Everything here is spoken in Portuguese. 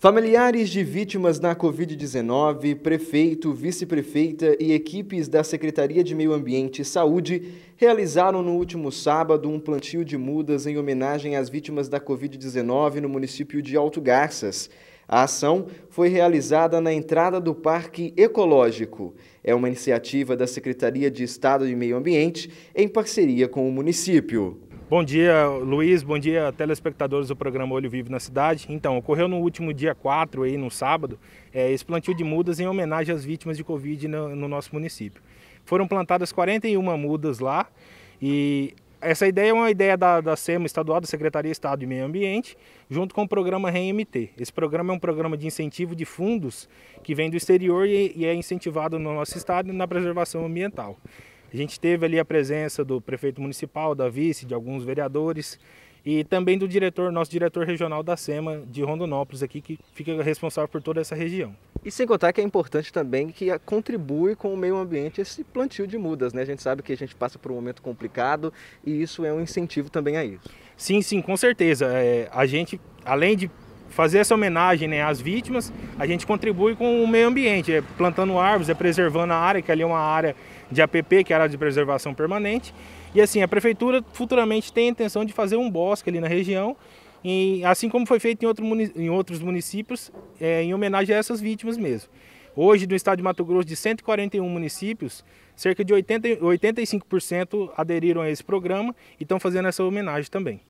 Familiares de vítimas da Covid-19, prefeito, vice-prefeita e equipes da Secretaria de Meio Ambiente e Saúde realizaram no último sábado um plantio de mudas em homenagem às vítimas da Covid-19 no município de Alto Garças. A ação foi realizada na entrada do Parque Ecológico. É uma iniciativa da Secretaria de Estado de Meio Ambiente em parceria com o município. Bom dia, Luiz. Bom dia, telespectadores do programa Olho Vivo na Cidade. Então, ocorreu no último dia 4, aí, no sábado, é, esse plantio de mudas em homenagem às vítimas de Covid no, no nosso município. Foram plantadas 41 mudas lá e essa ideia é uma ideia da, da SEMA estadual, da Secretaria de Estado de Meio Ambiente, junto com o programa REMT. Esse programa é um programa de incentivo de fundos que vem do exterior e, e é incentivado no nosso estado na preservação ambiental. A gente teve ali a presença do prefeito municipal, da vice, de alguns vereadores e também do diretor, nosso diretor regional da SEMA de Rondonópolis aqui, que fica responsável por toda essa região. E sem contar que é importante também que contribui com o meio ambiente esse plantio de mudas, né? A gente sabe que a gente passa por um momento complicado e isso é um incentivo também a isso. Sim, sim, com certeza. É, a gente, além de fazer essa homenagem né, às vítimas, a gente contribui com o meio ambiente, é plantando árvores, é preservando a área, que ali é uma área de APP, que é a área de preservação permanente. E assim, a prefeitura futuramente tem a intenção de fazer um bosque ali na região, e, assim como foi feito em, outro em outros municípios, é, em homenagem a essas vítimas mesmo. Hoje, no estado de Mato Grosso, de 141 municípios, cerca de 80, 85% aderiram a esse programa e estão fazendo essa homenagem também.